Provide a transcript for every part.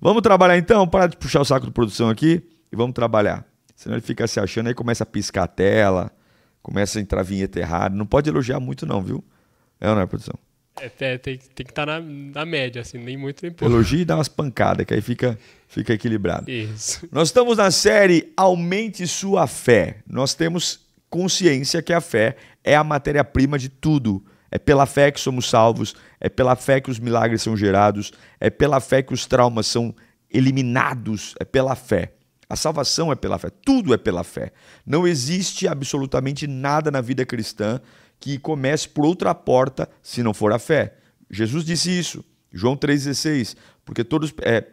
Vamos trabalhar então? Para de puxar o saco de produção aqui e vamos trabalhar. Senão ele fica se achando, aí começa a piscar a tela, começa a entrar a vinheta errada. Não pode elogiar muito, não, viu? É ou não é, produção? É, tem, tem, que estar tá na, na, média, assim, nem muito nem pouco. Elogie e dá umas pancadas, que aí fica, fica equilibrado. Isso. Nós estamos na série Aumente Sua Fé. Nós temos consciência que a fé é a matéria-prima de tudo. É pela fé que somos salvos, é pela fé que os milagres são gerados, é pela fé que os traumas são eliminados, é pela fé. A salvação é pela fé, tudo é pela fé. Não existe absolutamente nada na vida cristã que comece por outra porta se não for a fé. Jesus disse isso, João 3,16, porque todos. É,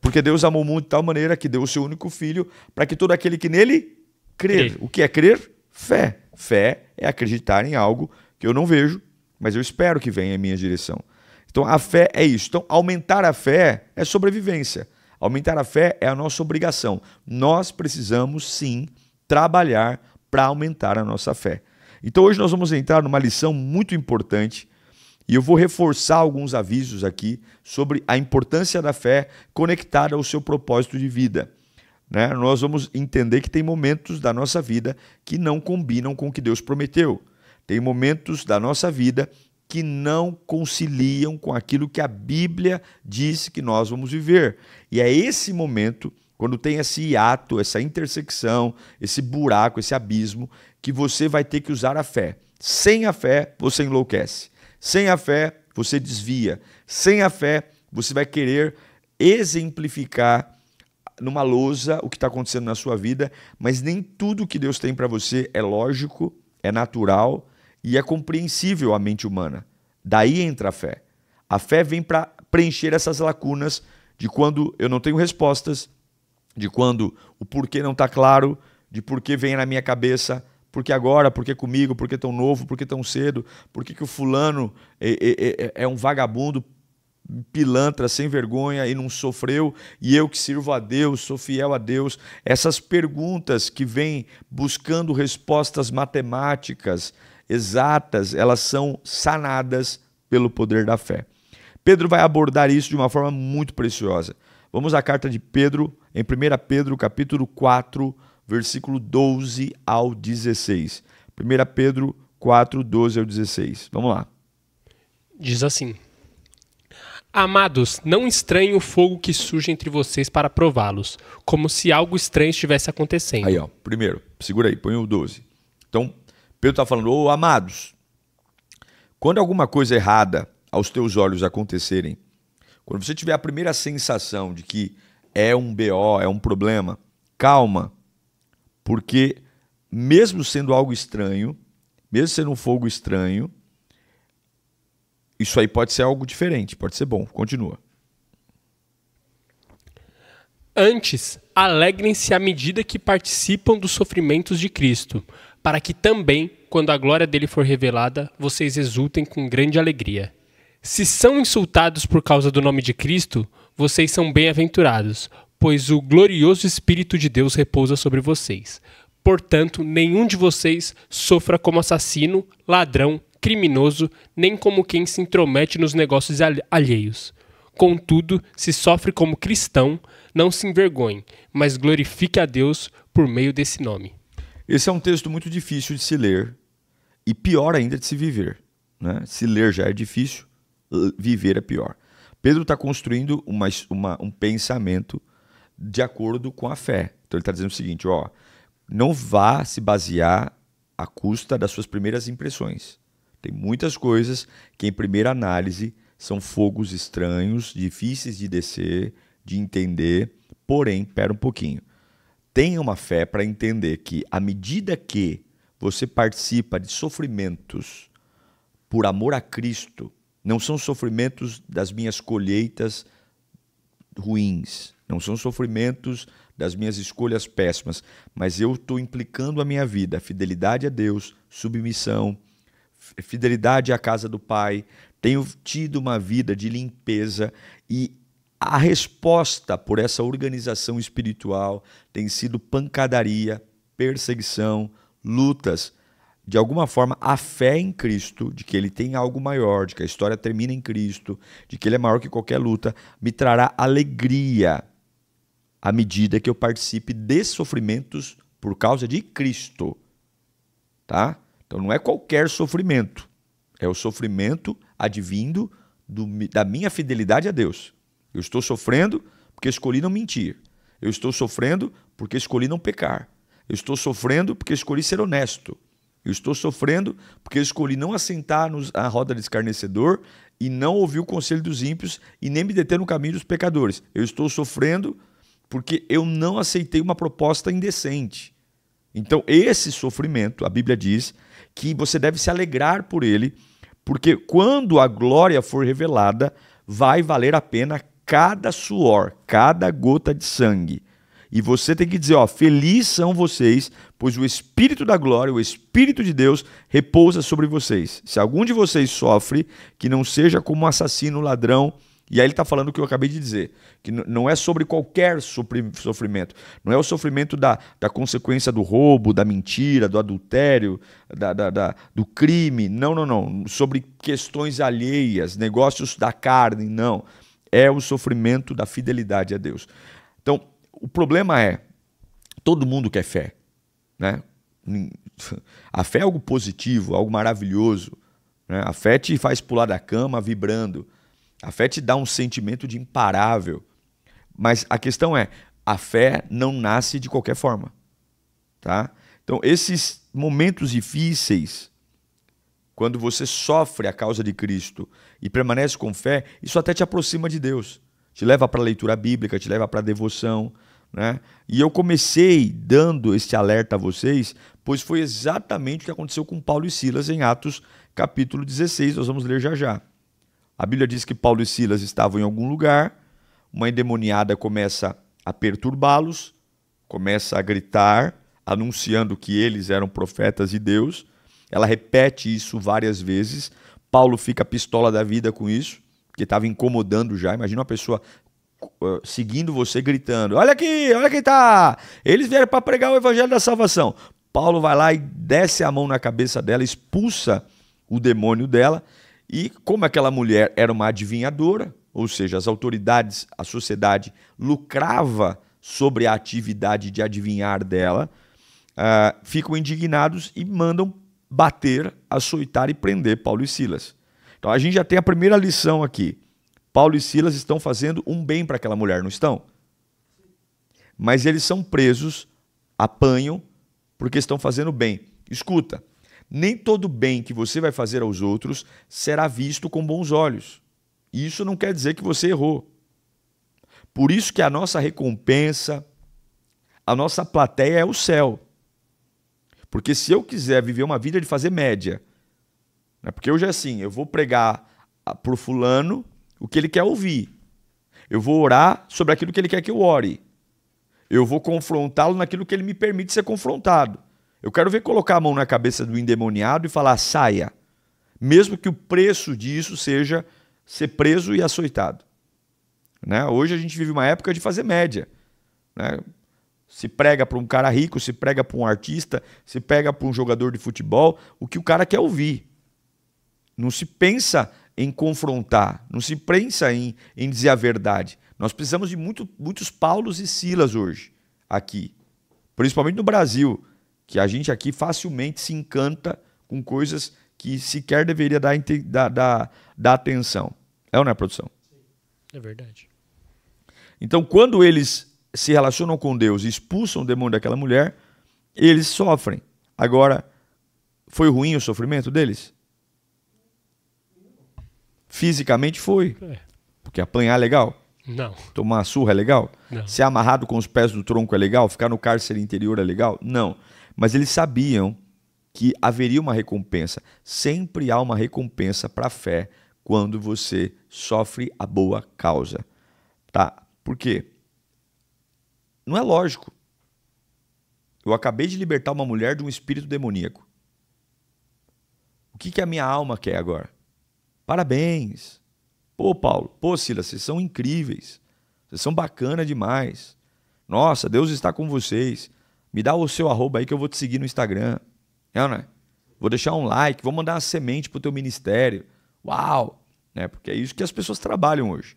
porque Deus amou o mundo de tal maneira que deu o seu único filho para que todo aquele que nele crer. crer. O que é crer? Fé. Fé é acreditar em algo que eu não vejo, mas eu espero que venha em minha direção. Então a fé é isso. Então aumentar a fé é sobrevivência. Aumentar a fé é a nossa obrigação. Nós precisamos sim trabalhar para aumentar a nossa fé. Então hoje nós vamos entrar numa lição muito importante e eu vou reforçar alguns avisos aqui sobre a importância da fé conectada ao seu propósito de vida. Né? Nós vamos entender que tem momentos da nossa vida que não combinam com o que Deus prometeu. Tem momentos da nossa vida que não conciliam com aquilo que a Bíblia disse que nós vamos viver. E é esse momento, quando tem esse hiato, essa intersecção, esse buraco, esse abismo, que você vai ter que usar a fé. Sem a fé, você enlouquece. Sem a fé, você desvia. Sem a fé, você vai querer exemplificar numa lousa o que está acontecendo na sua vida, mas nem tudo que Deus tem para você é lógico, é natural, e é compreensível à mente humana. Daí entra a fé. A fé vem para preencher essas lacunas de quando eu não tenho respostas, de quando o porquê não está claro, de porquê vem na minha cabeça, porquê agora, porquê comigo, porquê tão novo, porquê tão cedo, por que, que o fulano é é, é, é, é um vagabundo, pilantra, sem vergonha e não sofreu, e eu que sirvo a Deus, sou fiel a Deus. Essas perguntas que vêm buscando respostas matemáticas, exatas, elas são sanadas pelo poder da fé. Pedro vai abordar isso de uma forma muito preciosa. Vamos à carta de Pedro, em 1 Pedro, capítulo 4, versículo 12 ao 16. 1 Pedro 4, 12 ao 16. Vamos lá. Diz assim: Amados, não estranhe o fogo que surge entre vocês para prová-los, como se algo estranho estivesse acontecendo. Aí, ó, primeiro, segura aí, põe o 12. Então, Pedro está falando, ô oh, amados, quando alguma coisa errada aos teus olhos acontecerem, quando você tiver a primeira sensação de que é um BO, é um problema, calma, porque mesmo sendo algo estranho, mesmo sendo um fogo estranho, isso aí pode ser algo diferente, pode ser bom. Continua. Antes, alegrem-se à medida que participam dos sofrimentos de Cristo, para que também, quando a glória dele for revelada, vocês exultem com grande alegria. Se são insultados por causa do nome de Cristo, vocês são bem-aventurados, pois o glorioso Espírito de Deus repousa sobre vocês. Portanto, nenhum de vocês sofra como assassino, ladrão, criminoso, nem como quem se intromete nos negócios alheios. Contudo, se sofre como cristão, não se envergonhe, mas glorifique a Deus por meio desse nome. Esse é um texto muito difícil de se ler e pior ainda de se viver. Né? Se ler já é difícil, viver é pior. Pedro está construindo uma, uma, um pensamento de acordo com a fé. Então ele está dizendo o seguinte: ó, não vá se basear à custa das suas primeiras impressões. Tem muitas coisas que, em primeira análise, são fogos estranhos, difíceis de descer, de entender, porém, pera um pouquinho. Tenha uma fé para entender que, à medida que você participa de sofrimentos por amor a Cristo, não são sofrimentos das minhas colheitas ruins, não são sofrimentos das minhas escolhas péssimas, mas eu estou implicando a minha vida, fidelidade a Deus, submissão, fidelidade à casa do Pai, tenho tido uma vida de limpeza e a resposta por essa organização espiritual tem sido pancadaria, perseguição, lutas. De alguma forma, a fé em Cristo, de que ele tem algo maior, de que a história termina em Cristo, de que ele é maior que qualquer luta, me trará alegria à medida que eu participe de sofrimentos por causa de Cristo. Tá? Então não é qualquer sofrimento, é o sofrimento advindo do, da minha fidelidade a Deus. Eu estou sofrendo porque escolhi não mentir. Eu estou sofrendo porque escolhi não pecar. Eu estou sofrendo porque escolhi ser honesto. Eu estou sofrendo porque escolhi não assentar na roda do escarnecedor e não ouvir o conselho dos ímpios e nem me deter no caminho dos pecadores. Eu estou sofrendo porque eu não aceitei uma proposta indecente. Então, esse sofrimento, a Bíblia diz que você deve se alegrar por ele porque quando a glória for revelada, vai valer a pena cada suor, cada gota de sangue. E você tem que dizer, ó, felizes são vocês, pois o espírito da glória, o espírito de Deus repousa sobre vocês. Se algum de vocês sofre, que não seja como um assassino, ladrão, e aí ele está falando o que eu acabei de dizer, que não é sobre qualquer sofrimento, não é o sofrimento da, da consequência do roubo, da mentira, do adultério, da, da, da, do crime, não, não, não, sobre questões alheias, negócios da carne, não. É o sofrimento da fidelidade a Deus. Então, o problema é, todo mundo quer fé, né? A fé é algo positivo, algo maravilhoso. Né? A fé te faz pular da cama vibrando. A fé te dá um sentimento de imparável. Mas a questão é, a fé não nasce de qualquer forma, tá? Então, esses momentos difíceis, quando você sofre a causa de Cristo e permanece com fé, isso até te aproxima de Deus. Te leva para a leitura bíblica, te leva para a devoção, né? E eu comecei dando este alerta a vocês, pois foi exatamente o que aconteceu com Paulo e Silas em Atos capítulo 16, nós vamos ler já já. A Bíblia diz que Paulo e Silas estavam em algum lugar, uma endemoniada começa a perturbá-los, começa a gritar, anunciando que eles eram profetas de Deus. Ela repete isso várias vezes. Paulo fica pistola da vida com isso, porque estava incomodando já. Imagina uma pessoa uh, seguindo você gritando: Olha aqui, olha quem tá! Eles vieram para pregar o evangelho da salvação. Paulo vai lá e desce a mão na cabeça dela, expulsa o demônio dela e como aquela mulher era uma adivinhadora, ou seja, as autoridades, a sociedade lucrava sobre a atividade de adivinhar dela, uh, ficam indignados e mandam bater, açoitar e prender Paulo e Silas. Então a gente já tem a primeira lição aqui. Paulo e Silas estão fazendo um bem para aquela mulher, não estão? Mas eles são presos, apanham, porque estão fazendo bem. Escuta, nem todo bem que você vai fazer aos outros será visto com bons olhos. Isso não quer dizer que você errou. Por isso que a nossa recompensa, a nossa plateia é o céu. Porque se eu quiser viver uma vida de fazer média, né? porque hoje é assim, eu vou pregar para o fulano o que ele quer ouvir. Eu vou orar sobre aquilo que ele quer que eu ore. Eu vou confrontá-lo naquilo que ele me permite ser confrontado. Eu quero ver colocar a mão na cabeça do endemoniado e falar: saia, mesmo que o preço disso seja ser preso e açoitado. Né? Hoje a gente vive uma época de fazer média. Né? Se prega para um cara rico, se prega para um artista, se pega para um jogador de futebol, o que o cara quer ouvir. Não se pensa em confrontar, não se pensa em, em dizer a verdade. Nós precisamos de muito, muitos Paulos e Silas hoje, aqui, principalmente no Brasil que a gente aqui facilmente se encanta com coisas que sequer deveria dar, dar, dar, dar atenção. É ou não é, produção? É verdade. Então, quando eles se relacionam com Deus e expulsam o demônio daquela mulher, eles sofrem. Agora, foi ruim o sofrimento deles? Fisicamente foi. É. Porque apanhar é legal? Não. Tomar surra é legal? Não. Ser amarrado com os pés do tronco é legal? Ficar no cárcere interior é legal? Não. Mas eles sabiam que haveria uma recompensa. Sempre há uma recompensa para a fé quando você sofre a boa causa. Tá? Por quê? Não é lógico. Eu acabei de libertar uma mulher de um espírito demoníaco. O que, que a minha alma quer agora? Parabéns. Pô, Paulo, pô, Silas, vocês são incríveis. Vocês são bacana demais. Nossa, Deus está com vocês. Me dá o seu arroba aí que eu vou te seguir no Instagram. É, é? Vou deixar um like, vou mandar uma semente pro teu ministério. Uau! Né? Porque é isso que as pessoas trabalham hoje.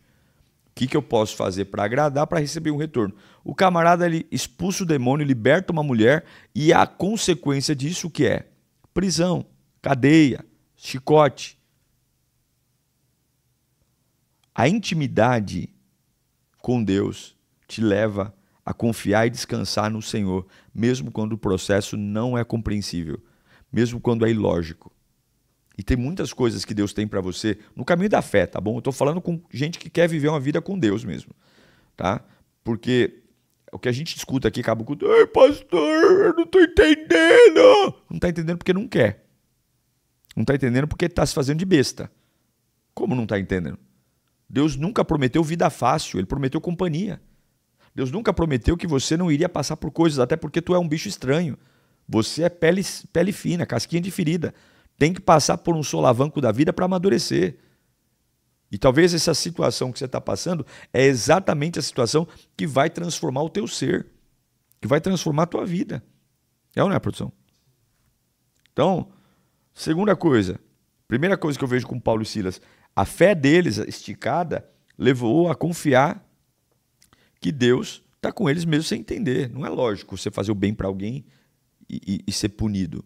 O que, que eu posso fazer para agradar, para receber um retorno? O camarada ele expulsa o demônio, liberta uma mulher e a consequência disso que é? Prisão, cadeia, chicote. A intimidade com Deus te leva a a confiar e descansar no Senhor, mesmo quando o processo não é compreensível, mesmo quando é ilógico. E tem muitas coisas que Deus tem para você no caminho da fé, tá bom? Eu estou falando com gente que quer viver uma vida com Deus mesmo, tá? Porque o que a gente escuta aqui acaba com, ei, pastor, eu não tô entendendo. Não está entendendo porque não quer. Não está entendendo porque está se fazendo de besta. Como não está entendendo? Deus nunca prometeu vida fácil, ele prometeu companhia. Deus nunca prometeu que você não iria passar por coisas, até porque tu é um bicho estranho. Você é pele, pele fina, casquinha de ferida. Tem que passar por um solavanco da vida para amadurecer. E talvez essa situação que você está passando é exatamente a situação que vai transformar o teu ser, que vai transformar a tua vida. É ou não é, produção? Então, segunda coisa, primeira coisa que eu vejo com Paulo e Silas, a fé deles esticada levou a confiar que Deus está com eles mesmo sem entender. Não é lógico você fazer o bem para alguém e, e, e ser punido.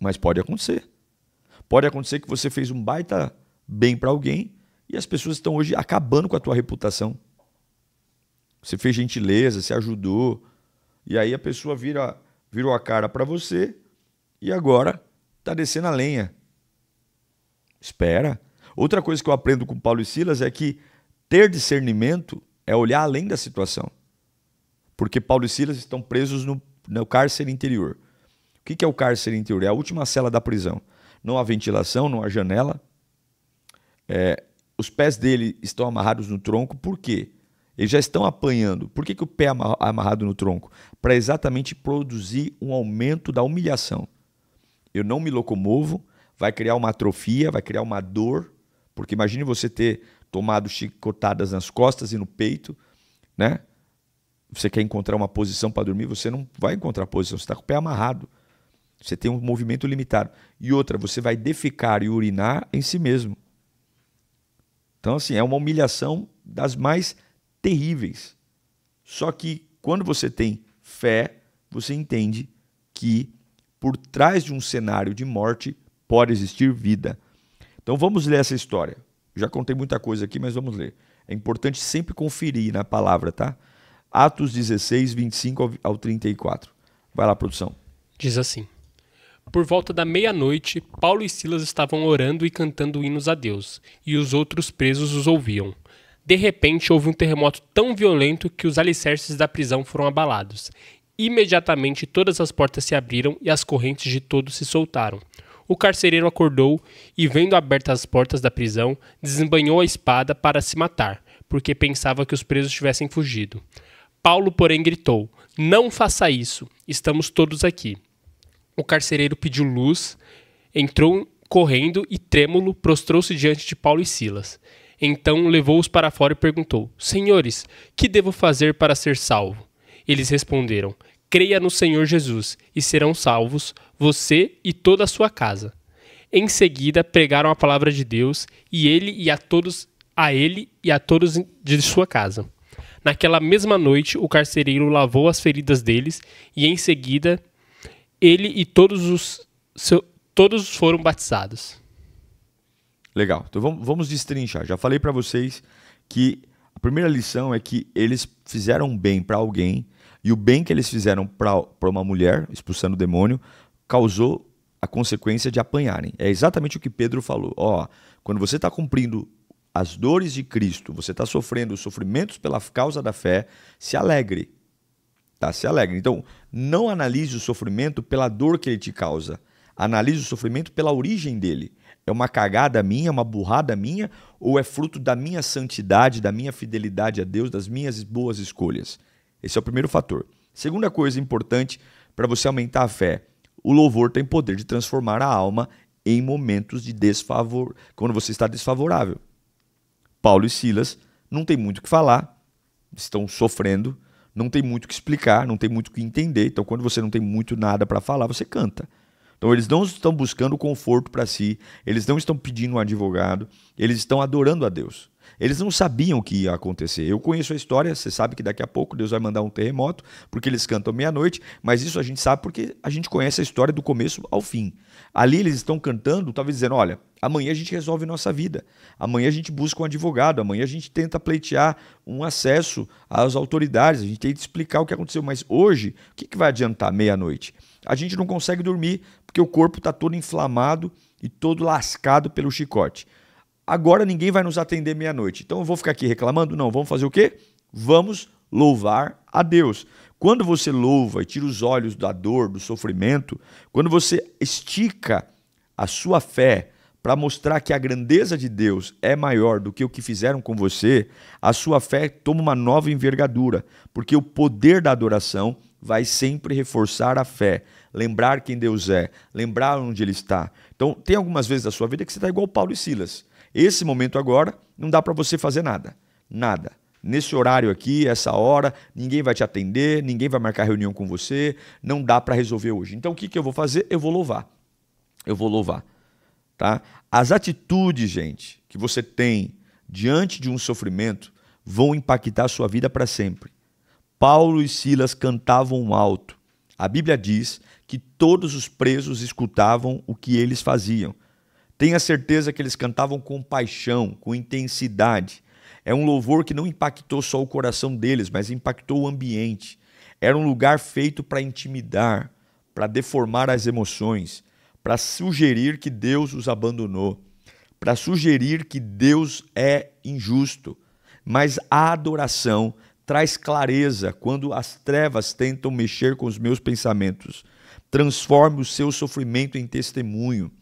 Mas pode acontecer. Pode acontecer que você fez um baita bem para alguém e as pessoas estão hoje acabando com a tua reputação. Você fez gentileza, você ajudou. E aí a pessoa vira, virou a cara para você e agora está descendo a lenha. Espera. Outra coisa que eu aprendo com Paulo e Silas é que ter discernimento é olhar além da situação. Porque Paulo e Silas estão presos no, no cárcere interior. O que, que é o cárcere interior? É a última cela da prisão. Não há ventilação, não há janela. É, os pés dele estão amarrados no tronco, por quê? Eles já estão apanhando. Por que, que o pé é amarrado no tronco? Para exatamente produzir um aumento da humilhação. Eu não me locomovo, vai criar uma atrofia, vai criar uma dor, porque imagine você ter tomado chicotadas nas costas e no peito, né? Você quer encontrar uma posição para dormir, você não vai encontrar posição, você está com o pé amarrado. Você tem um movimento limitado. E outra, você vai defecar e urinar em si mesmo. Então, assim, é uma humilhação das mais terríveis. Só que quando você tem fé, você entende que por trás de um cenário de morte pode existir vida. Então vamos ler essa história. Já contei muita coisa aqui, mas vamos ler. É importante sempre conferir na palavra, tá? Atos 16, 25 ao 34. Vai lá, produção. Diz assim: Por volta da meia-noite, Paulo e Silas estavam orando e cantando hinos a Deus, e os outros presos os ouviam. De repente, houve um terremoto tão violento que os alicerces da prisão foram abalados. Imediatamente, todas as portas se abriram e as correntes de todos se soltaram o carcereiro acordou e, vendo abertas as portas da prisão, desembanhou a espada para se matar, porque pensava que os presos tivessem fugido. Paulo, porém, gritou: Não faça isso, estamos todos aqui. O carcereiro pediu luz, entrou correndo e, trêmulo, prostrou-se diante de Paulo e Silas. Então levou-os para fora e perguntou: Senhores, que devo fazer para ser salvo? Eles responderam: Creia no Senhor Jesus e serão salvos você e toda a sua casa. Em seguida, pregaram a palavra de Deus e ele e a todos a ele e a todos de sua casa. Naquela mesma noite, o carcereiro lavou as feridas deles e em seguida ele e todos os seu, todos foram batizados. Legal. Então vamos, vamos destrinchar. Já falei para vocês que a primeira lição é que eles fizeram bem para alguém e o bem que eles fizeram para uma mulher, expulsando o demônio, causou a consequência de apanharem. É exatamente o que Pedro falou. Ó, quando você está cumprindo as dores de Cristo, você está sofrendo os sofrimentos pela causa da fé, se alegre. Tá? Se alegre. Então, não analise o sofrimento pela dor que ele te causa. Analise o sofrimento pela origem dele. É uma cagada minha, é uma burrada minha, ou é fruto da minha santidade, da minha fidelidade a Deus, das minhas boas escolhas? Esse é o primeiro fator. Segunda coisa importante para você aumentar a fé: o louvor tem poder de transformar a alma em momentos de desfavor, quando você está desfavorável. Paulo e Silas não tem muito o que falar, estão sofrendo, não tem muito o que explicar, não tem muito o que entender. Então, quando você não tem muito nada para falar, você canta. Então, eles não estão buscando conforto para si, eles não estão pedindo um advogado, eles estão adorando a Deus. Eles não sabiam o que ia acontecer. Eu conheço a história, você sabe que daqui a pouco Deus vai mandar um terremoto, porque eles cantam meia-noite, mas isso a gente sabe porque a gente conhece a história do começo ao fim. Ali eles estão cantando, talvez dizendo: olha, amanhã a gente resolve nossa vida, amanhã a gente busca um advogado, amanhã a gente tenta pleitear um acesso às autoridades, a gente tenta explicar o que aconteceu, mas hoje, o que vai adiantar meia-noite? A gente não consegue dormir porque o corpo está todo inflamado e todo lascado pelo chicote agora ninguém vai nos atender meia-noite. Então eu vou ficar aqui reclamando? Não, vamos fazer o quê? Vamos louvar a Deus. Quando você louva e tira os olhos da dor, do sofrimento, quando você estica a sua fé para mostrar que a grandeza de Deus é maior do que o que fizeram com você, a sua fé toma uma nova envergadura, porque o poder da adoração vai sempre reforçar a fé, lembrar quem Deus é, lembrar onde Ele está. Então, tem algumas vezes da sua vida que você está igual Paulo e Silas. Esse momento agora não dá para você fazer nada, nada. Nesse horário aqui, essa hora, ninguém vai te atender, ninguém vai marcar reunião com você, não dá para resolver hoje. Então o que, que eu vou fazer? Eu vou louvar. Eu vou louvar. Tá? As atitudes, gente, que você tem diante de um sofrimento vão impactar a sua vida para sempre. Paulo e Silas cantavam alto. A Bíblia diz que todos os presos escutavam o que eles faziam. Tenha certeza que eles cantavam com paixão, com intensidade. É um louvor que não impactou só o coração deles, mas impactou o ambiente. Era um lugar feito para intimidar, para deformar as emoções, para sugerir que Deus os abandonou, para sugerir que Deus é injusto. Mas a adoração traz clareza quando as trevas tentam mexer com os meus pensamentos. Transforme o seu sofrimento em testemunho.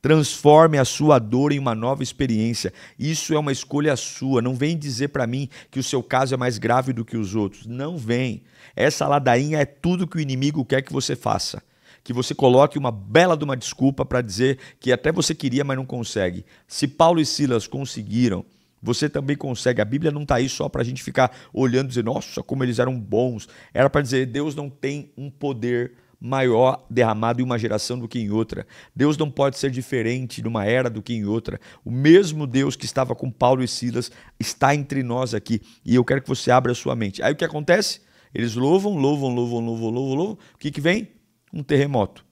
Transforme a sua dor em uma nova experiência. Isso é uma escolha sua. Não vem dizer para mim que o seu caso é mais grave do que os outros. Não vem. Essa ladainha é tudo que o inimigo quer que você faça. Que você coloque uma bela de uma desculpa para dizer que até você queria, mas não consegue. Se Paulo e Silas conseguiram, você também consegue. A Bíblia não está aí só para a gente ficar olhando e dizer, nossa, como eles eram bons. Era para dizer, Deus não tem um poder maior derramado em uma geração do que em outra. Deus não pode ser diferente numa era do que em outra. O mesmo Deus que estava com Paulo e Silas está entre nós aqui. E eu quero que você abra a sua mente. Aí o que acontece? Eles louvam, louvam, louvam, louvam, louvam, louvam. O que, que vem? Um terremoto.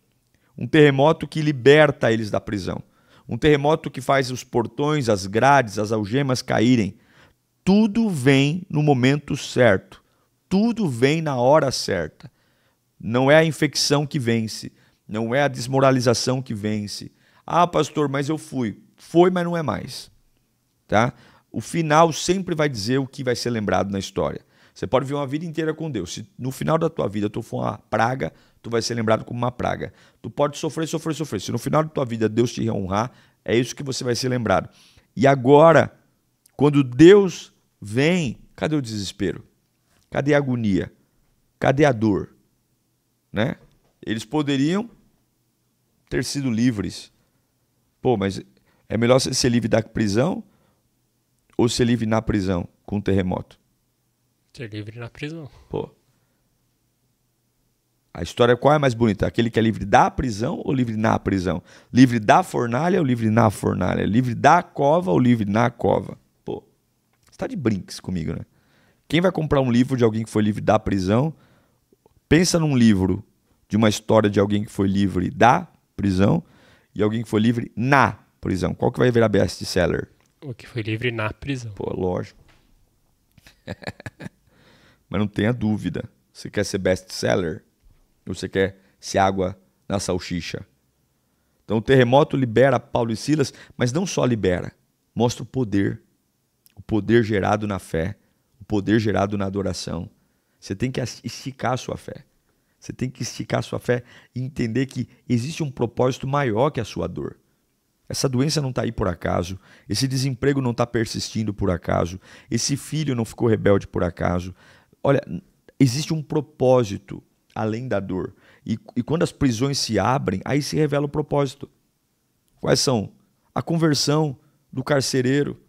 Um terremoto que liberta eles da prisão. Um terremoto que faz os portões, as grades, as algemas caírem. Tudo vem no momento certo. Tudo vem na hora certa. Não é a infecção que vence, não é a desmoralização que vence. Ah, pastor, mas eu fui. Foi, mas não é mais. Tá? O final sempre vai dizer o que vai ser lembrado na história. Você pode viver uma vida inteira com Deus. Se no final da tua vida tu for uma praga, tu vai ser lembrado como uma praga. Tu pode sofrer, sofrer, sofrer. Se no final da tua vida Deus te honrar, é isso que você vai ser lembrado. E agora, quando Deus vem, cadê o desespero? Cadê a agonia? Cadê a dor? né? Eles poderiam ter sido livres. Pô, mas é melhor você ser livre da prisão ou ser livre na prisão com um terremoto? Ser livre na prisão. Pô. A história qual é mais bonita? Aquele que é livre da prisão ou livre na prisão? Livre da fornalha ou livre na fornalha? Livre da cova ou livre na cova? Pô, você tá de brinques comigo, né? Quem vai comprar um livro de alguém que foi livre da prisão Pensa num livro de uma história de alguém que foi livre da prisão e alguém que foi livre na prisão. Qual que vai virar best-seller? O que foi livre na prisão. Pô, lógico. Mas não tenha dúvida. Você quer ser best-seller ou você quer ser água na salsicha? Então o terremoto libera Paulo e Silas, mas não só libera, mostra o poder. O poder gerado na fé, o poder gerado na adoração, você tem que esticar a sua fé. Você tem que esticar a sua fé e entender que existe um propósito maior que a sua dor. Essa doença não está aí por acaso, esse desemprego não está persistindo por acaso, esse filho não ficou rebelde por acaso. Olha, existe um propósito além da dor. E, e quando as prisões se abrem, aí se revela o propósito. Quais são? A conversão do carcereiro,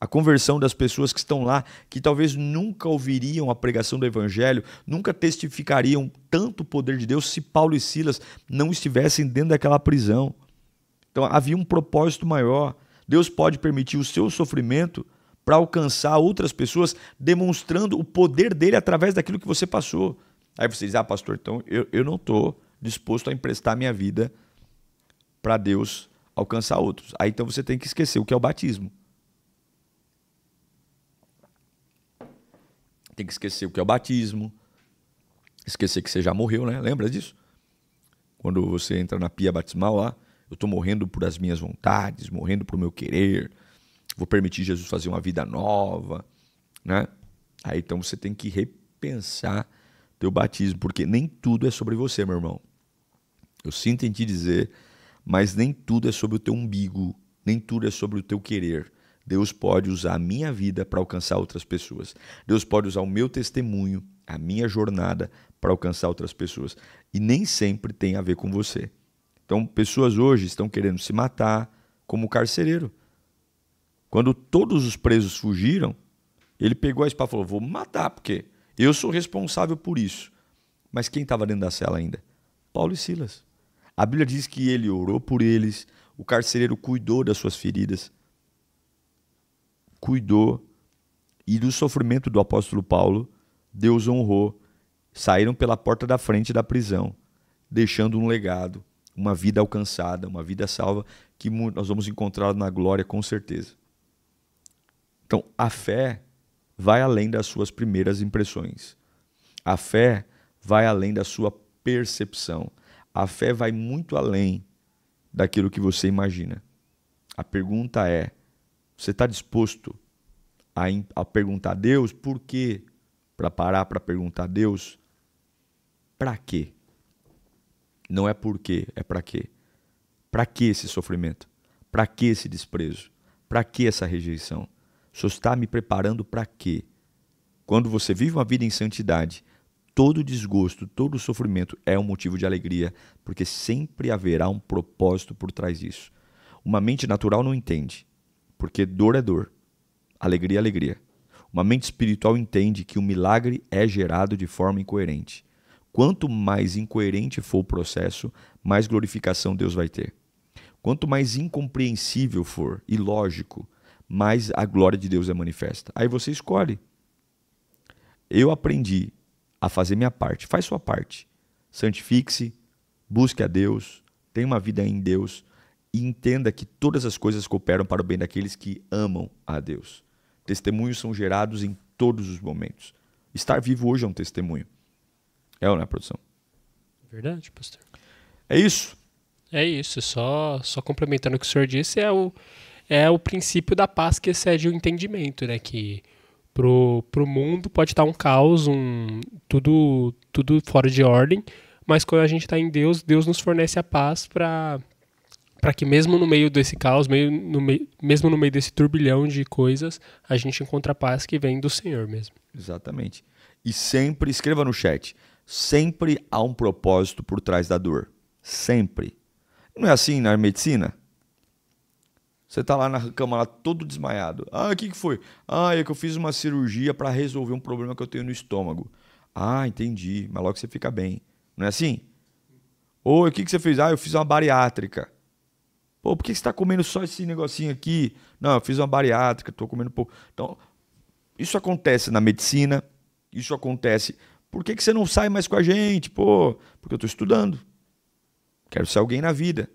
a conversão das pessoas que estão lá, que talvez nunca ouviriam a pregação do Evangelho, nunca testificariam tanto o poder de Deus se Paulo e Silas não estivessem dentro daquela prisão. Então havia um propósito maior. Deus pode permitir o seu sofrimento para alcançar outras pessoas, demonstrando o poder dele através daquilo que você passou. Aí você diz: Ah, pastor, então eu, eu não estou disposto a emprestar minha vida para Deus alcançar outros. Aí então você tem que esquecer o que é o batismo. Tem que esquecer o que é o batismo, esquecer que você já morreu, né? Lembra disso? Quando você entra na pia batismal lá, eu estou morrendo por as minhas vontades, morrendo para o meu querer, vou permitir Jesus fazer uma vida nova, né? Aí então você tem que repensar teu batismo, porque nem tudo é sobre você, meu irmão. Eu sinto em te dizer, mas nem tudo é sobre o teu umbigo, nem tudo é sobre o teu querer. Deus pode usar a minha vida para alcançar outras pessoas. Deus pode usar o meu testemunho, a minha jornada para alcançar outras pessoas. E nem sempre tem a ver com você. Então, pessoas hoje estão querendo se matar como carcereiro. Quando todos os presos fugiram, ele pegou a espada e falou: Vou matar, porque eu sou responsável por isso. Mas quem estava dentro da cela ainda? Paulo e Silas. A Bíblia diz que ele orou por eles, o carcereiro cuidou das suas feridas cuidou e do sofrimento do apóstolo Paulo, Deus honrou. Saíram pela porta da frente da prisão, deixando um legado, uma vida alcançada, uma vida salva, que nós vamos encontrar na glória com certeza. Então, a fé vai além das suas primeiras impressões. A fé vai além da sua percepção. A fé vai muito além daquilo que você imagina. A pergunta é: você está disposto a, a perguntar a Deus por quê? Para parar para perguntar a Deus para quê? Não é por quê, é para quê? Para que esse sofrimento? Para que esse desprezo? Para que essa rejeição? Só está me preparando para quê? Quando você vive uma vida em santidade, todo desgosto, todo sofrimento é um motivo de alegria, porque sempre haverá um propósito por trás disso. Uma mente natural não entende. Porque dor é dor, alegria é alegria. Uma mente espiritual entende que o milagre é gerado de forma incoerente. Quanto mais incoerente for o processo, mais glorificação Deus vai ter. Quanto mais incompreensível for e lógico, mais a glória de Deus é manifesta. Aí você escolhe. Eu aprendi a fazer minha parte. Faz sua parte. Santifique-se, busque a Deus, tenha uma vida em Deus, e entenda que todas as coisas cooperam para o bem daqueles que amam a Deus. Testemunhos são gerados em todos os momentos. Estar vivo hoje é um testemunho. É ou não é, produção? Verdade, pastor. É isso? É isso. Só, só complementando o que o senhor disse, é o, é o princípio da paz que excede o entendimento, né? Que pro, pro mundo pode estar um caos, um tudo, tudo fora de ordem, mas quando a gente está em Deus, Deus nos fornece a paz para para que mesmo no meio desse caos, meio no meio, mesmo no meio desse turbilhão de coisas, a gente encontre a paz que vem do Senhor mesmo. Exatamente. E sempre, escreva no chat, sempre há um propósito por trás da dor. Sempre. Não é assim na medicina? Você tá lá na cama, lá todo desmaiado. Ah, o que, que foi? Ah, é que eu fiz uma cirurgia para resolver um problema que eu tenho no estômago. Ah, entendi. Mas logo você fica bem. Não é assim? Ou o que, que você fez? Ah, eu fiz uma bariátrica. Pô, por que você está comendo só esse negocinho aqui? Não, eu fiz uma bariátrica, estou comendo pouco. Então, isso acontece na medicina, isso acontece. Por que, que você não sai mais com a gente? Pô, porque eu estou estudando. Quero ser alguém na vida.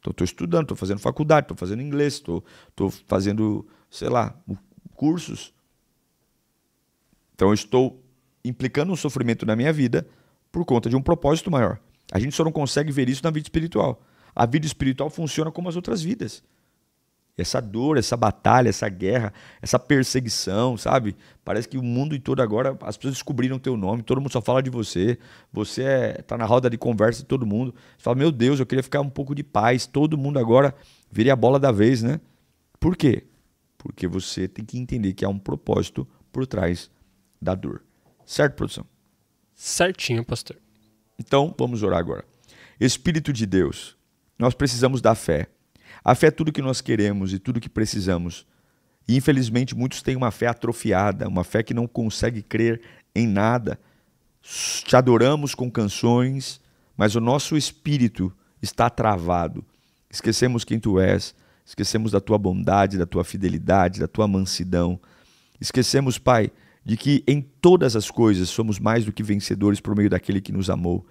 Então, estou estudando, estou fazendo faculdade, estou fazendo inglês, estou fazendo, sei lá, cursos. Então, eu estou implicando um sofrimento na minha vida por conta de um propósito maior. A gente só não consegue ver isso na vida espiritual. A vida espiritual funciona como as outras vidas. Essa dor, essa batalha, essa guerra, essa perseguição, sabe? Parece que o mundo todo agora, as pessoas descobriram o teu nome, todo mundo só fala de você, você é, tá na roda de conversa de todo mundo. Você fala, meu Deus, eu queria ficar um pouco de paz, todo mundo agora virei a bola da vez, né? Por quê? Porque você tem que entender que há um propósito por trás da dor. Certo, produção? Certinho, pastor. Então, vamos orar agora. Espírito de Deus, nós precisamos da fé. A fé é tudo que nós queremos e tudo que precisamos. E infelizmente muitos têm uma fé atrofiada, uma fé que não consegue crer em nada. Te adoramos com canções, mas o nosso espírito está travado. Esquecemos quem tu és, esquecemos da tua bondade, da tua fidelidade, da tua mansidão. Esquecemos, Pai, de que em todas as coisas somos mais do que vencedores por meio daquele que nos amou.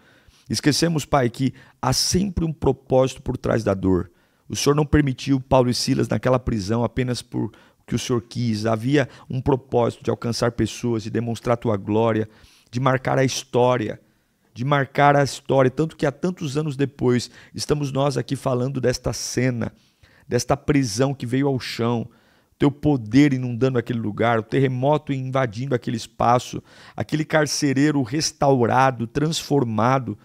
Esquecemos, Pai, que há sempre um propósito por trás da dor. O Senhor não permitiu Paulo e Silas naquela prisão apenas por que o Senhor quis. Havia um propósito de alcançar pessoas, de demonstrar tua glória, de marcar a história, de marcar a história. Tanto que há tantos anos depois, estamos nós aqui falando desta cena, desta prisão que veio ao chão, teu poder inundando aquele lugar, o terremoto invadindo aquele espaço, aquele carcereiro restaurado, transformado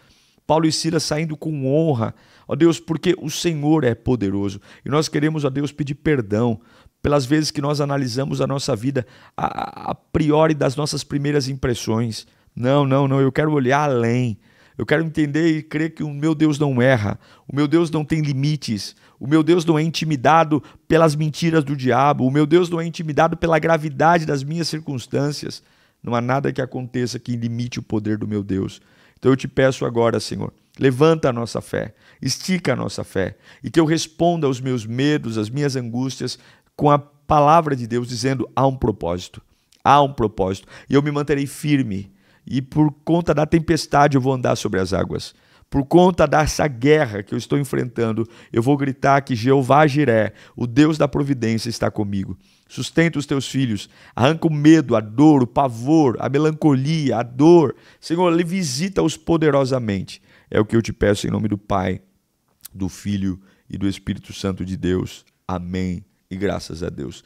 Paulo e Silas saindo com honra, ó Deus, porque o Senhor é poderoso. E nós queremos, ó Deus, pedir perdão pelas vezes que nós analisamos a nossa vida a, a priori das nossas primeiras impressões. Não, não, não, eu quero olhar além. Eu quero entender e crer que o meu Deus não erra, o meu Deus não tem limites, o meu Deus não é intimidado pelas mentiras do diabo, o meu Deus não é intimidado pela gravidade das minhas circunstâncias. Não há nada que aconteça que limite o poder do meu Deus. Então eu te peço agora, Senhor, levanta a nossa fé, estica a nossa fé e que eu responda aos meus medos, às minhas angústias com a palavra de Deus dizendo: há um propósito, há um propósito. E eu me manterei firme e por conta da tempestade eu vou andar sobre as águas por conta dessa guerra que eu estou enfrentando, eu vou gritar que Jeová Jiré, o Deus da providência, está comigo. Sustenta os teus filhos, arranca o medo, a dor, o pavor, a melancolia, a dor. Senhor, ele visita-os poderosamente. É o que eu te peço em nome do Pai, do Filho e do Espírito Santo de Deus. Amém. E graças a Deus.